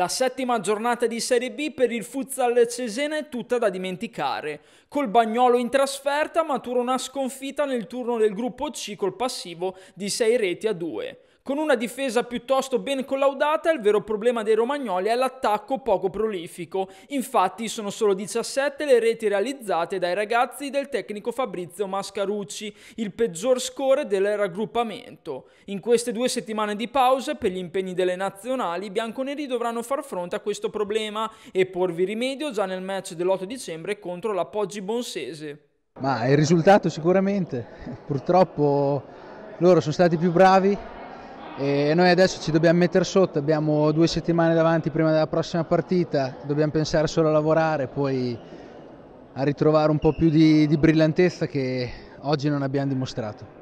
La settima giornata di Serie B per il futsal Cesena è tutta da dimenticare. Col Bagnolo in trasferta matura una sconfitta nel turno del gruppo C col passivo di 6 reti a 2. Con una difesa piuttosto ben collaudata, il vero problema dei romagnoli è l'attacco poco prolifico. Infatti sono solo 17 le reti realizzate dai ragazzi del tecnico Fabrizio Mascarucci, il peggior score del raggruppamento. In queste due settimane di pausa, per gli impegni delle nazionali, i bianconeri dovranno far fronte a questo problema e porvi rimedio già nel match dell'8 dicembre contro la Poggi Bonsese. Ma il risultato sicuramente, purtroppo loro sono stati più bravi, e noi adesso ci dobbiamo mettere sotto, abbiamo due settimane davanti prima della prossima partita, dobbiamo pensare solo a lavorare, poi a ritrovare un po' più di, di brillantezza che oggi non abbiamo dimostrato.